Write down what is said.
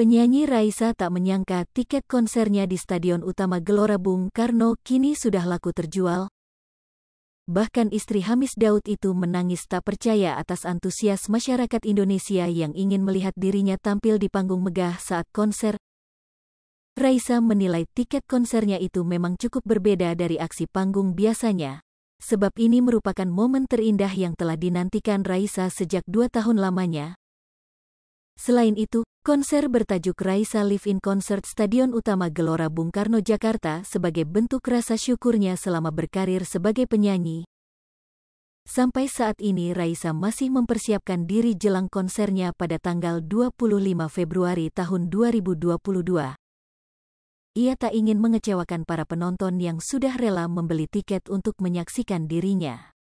Penyanyi Raisa tak menyangka tiket konsernya di Stadion Utama Gelora Bung Karno kini sudah laku terjual. Bahkan istri Hamis Daud itu menangis tak percaya atas antusias masyarakat Indonesia yang ingin melihat dirinya tampil di panggung megah saat konser. Raisa menilai tiket konsernya itu memang cukup berbeda dari aksi panggung biasanya. Sebab ini merupakan momen terindah yang telah dinantikan Raisa sejak dua tahun lamanya. Selain itu, konser bertajuk Raisa Live in Concert Stadion Utama Gelora Bung Karno Jakarta sebagai bentuk rasa syukurnya selama berkarir sebagai penyanyi. Sampai saat ini Raisa masih mempersiapkan diri jelang konsernya pada tanggal 25 Februari tahun 2022. Ia tak ingin mengecewakan para penonton yang sudah rela membeli tiket untuk menyaksikan dirinya.